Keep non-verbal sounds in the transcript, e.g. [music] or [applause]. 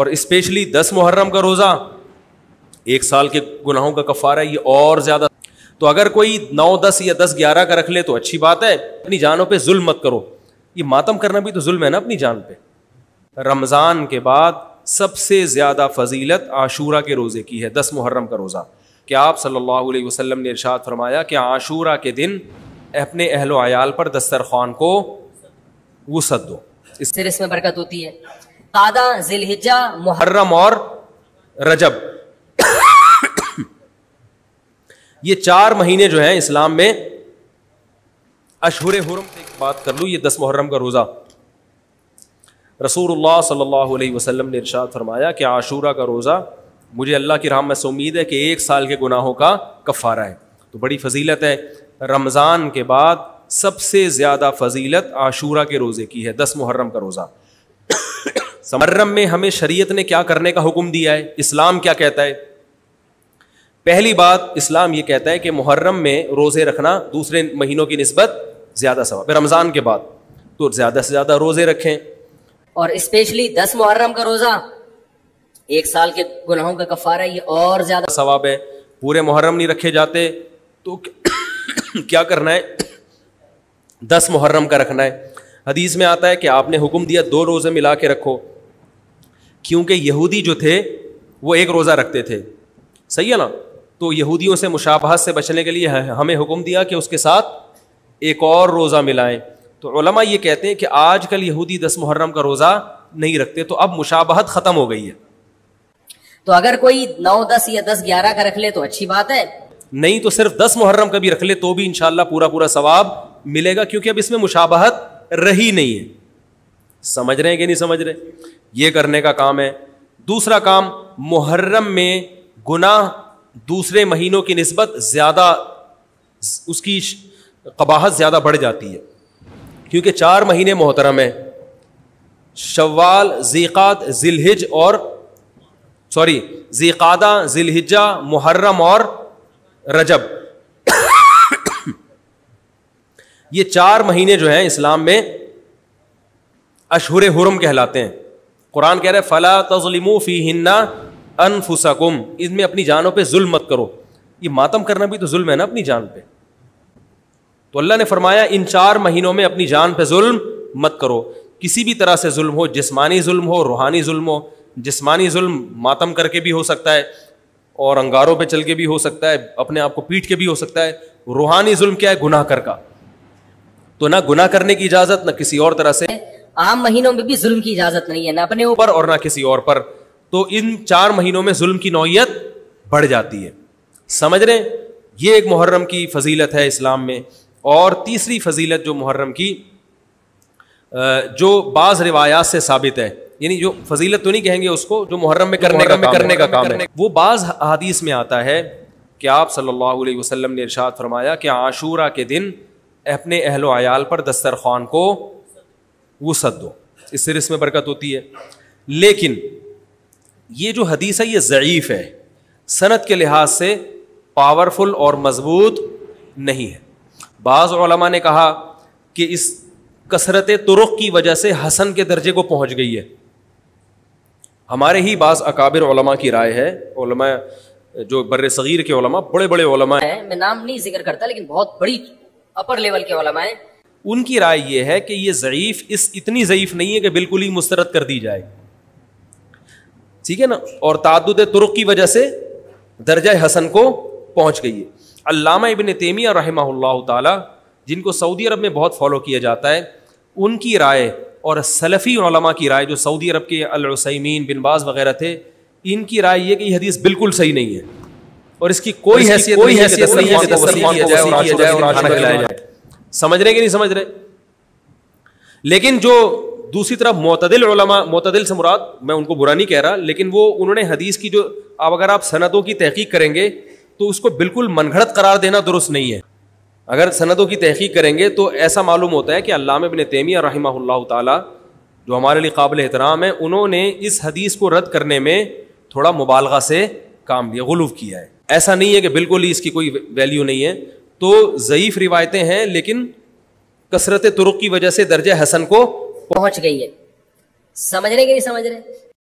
और स्पेशली दस मुहर्रम का रोज़ा एक साल के गुनाहों का कफार है ये और ज़्यादा तो अगर कोई नौ दस या दस ग्यारह का रख ले तो अच्छी बात है अपनी जानों पर जुल्म मत करो ये मातम करना भी तो जुल्म है ना अपनी जान पर रमज़ान के बाद सबसे ज़्यादा फजीलत आशूरा के रोज़े की है दस मुहर्रम का रोज़ा क्या आप सल्लल्लाहु अलैहि वसल्लम ने इरशाद फरमाया कि आशूरा के दिन अपने अहलो आयाल पर दस्तरखान को वसत दो इससे इसमें बरकत होती है कादा जिलहिजा मुहर्रम और रजब ये चार महीने जो हैं इस्लाम में अशहर हुरम से बात कर लूँ ये दस मुहर्रम का रोज़ा रसूल सल्लल्लाहु अलैहि वसल्लम ने इरशाद फरमाया कि आशूरा का रोज़ा मुझे अल्लाह की राम में से उम्मीद है कि एक साल के गुनाहों का कफ़ारा है तो बड़ी फजीलत है रमज़ान के बाद सबसे ज़्यादा फजीलत आशूरा के रोज़े की है दस मुहर्रम का रोज़ा समर्रम में हमें शरीयत ने क्या करने का हुक्म दिया है इस्लाम क्या कहता है पहली बात इस्लाम ये कहता है कि मुहर्रम में रोज़े रखना दूसरे महीनों की नस्बत ज़्यादा सवाब रमज़ान के बाद तो ज़्यादा से ज़्यादा रोज़े रखें और स्पेशली दस मुहर्रम का रोज़ा एक साल के गुनाहों का कफारा ये और ज़्यादा सवाब है पूरे मुहर्रम नहीं रखे जाते तो [coughs] क्या करना है दस मुहर्रम का रखना है हदीस में आता है कि आपने हुक्म दिया दो रोज़े मिला के रखो क्योंकि यहूदी जो थे वो एक रोज़ा रखते थे सही है ना तो यहूदियों से मुशाबहत से बचने के लिए हमें हुक्म दिया कि उसके साथ एक और रोज़ा मिलाएं तो ये कहते हैं कि आजकल यहूदी दस मुहर्रम का रोज़ा नहीं रखते तो अब मुशाबहत ख़त्म हो गई है तो अगर कोई नौ दस या दस ग्यारह का रख ले तो अच्छी बात है नहीं तो सिर्फ दस मुहर्रम का भी रख ले तो भी इनशाला पूरा पूरा सवाब मिलेगा क्योंकि अब इसमें मुशाबहत रही नहीं है समझ रहे हैं कि नहीं समझ रहे ये करने का काम है दूसरा काम मुहर्रम में गुनाह दूसरे महीनों की नस्बत ज़्यादा उसकी कबाहत ज़्यादा बढ़ जाती है क्योंकि चार महीने मोहतरम है शवाल ज़ीक़ात जिलहिज और सॉरी ज़ीक़ादा जिलहिजा मुहर्रम और रजब [coughs] ये चार महीने जो हैं इस्लाम में अशहर हुरम कहलाते हैं कुरान कह रहे हैं फ़ला तजलिमू फ़ी हिन्ना अनफुसकुम इसमें अपनी जानों पर जुल्म मत करो ये मातम करना भी तो जुल्म है ना अपनी जान पर तो अल्लाह ने फरमाया इन चार महीनों में अपनी जान पर जुल्म मत करो किसी भी तरह से जुल्म हो जिस्मानी जुल्म हो रूहानी जुल्म हो जिसमानी जुल्म मातम करके भी हो सकता है और अंगारों पर चल के भी हो सकता है अपने आप को पीट के भी हो सकता है रूहानी जुल्म क्या है गुनाह कर का तो ना गुनाह करने की इजाज़त ना किसी और तरह से आम महीनों में भी जुल्म की इजाजत नहीं है ना अपने ऊपर और ना किसी और पर तो इन चार महीनों में जुल्म की नौीयत बढ़ जाती है समझ रहे ये एक मुहर्रम की फजीलत है इस्लाम में और तीसरी फजीलत जो मुहर्रम की जो बाज़ रिवायात से साबित है यानी जो फजीलत तो नहीं कहेंगे उसको जो मुहर्रम में करने का करने का काम है वो बाज़ अहादीस में आता है कि आप सल्लल्लाहु अलैहि वसल्लम ने इरशाद फरमाया कि आशूरा के दिन अपने अहलो आयाल पर दस्तरखान को वसत दो इससे रिस में बरकत होती है लेकिन ये जो हदीस है ये ज़यीफ़ है सनत के लिहाज से पावरफुल और मजबूत नहीं है बाज़ ने कहा कि इस कसरत तुरुक की वजह से हसन के दर्जे को पहुंच गई है हमारे ही बास अकाबिर की राय है जो बर सग़ीर के बड़े बड़े हैं मैं नाम नहीं जिक्र करता लेकिन बहुत बड़ी अपर लेवल के हैं उनकी राय यह है कि यह ज़यीफ़ इस इतनी ज़यीफ़ नहीं है कि बिल्कुल ही मुस्तरद कर दी जाए ठीक है ना और तद तुर्क की वजह से दर्जा हसन को पहुंच गई है अल्लामा इबन तेमिया रहमा ताला जिनको सऊदी अरब में बहुत फॉलो किया जाता है उनकी राय और सलफ़ी सलफ़ीमा की राय जो सऊदी अरब के अलसैमीन बिनबाज वगैरह थे इनकी राय यह कि ये हदीस बिल्कुल सही नहीं है और इसकी कोई हैसियत कोई हैसियत नहीं है समझ रहे कि नहीं समझ रहे लेकिन जो दूसरी तरफ मतदिल मतदिल से मुराद मैं उनको बुरा नहीं कह रहा लेकिन वो उन्होंने हदीस की जो अब अगर आप सनदों की तहकीक करेंगे तो उसको बिल्कुल मनगढ़त करार देना दुरुस्त नहीं है अगर सनदों की तहकीक करेंगे तो ऐसा मालूम होता है कि अलाम बिन तैमिया रहीमल्ला ताली जो हमारे लिए काबिल एहतराम है उन्होंने इस हदीस को रद्द करने में थोड़ा मुबालगा से काम लिया गलूफ किया है ऐसा नहीं है कि बिल्कुल ही इसकी कोई वैल्यू नहीं है तो ज़यीफ़ रिवायतें हैं लेकिन कसरत तुरुक की वजह से दर्ज हसन को पहुंच गई है समझ रहे कि नहीं समझ रहे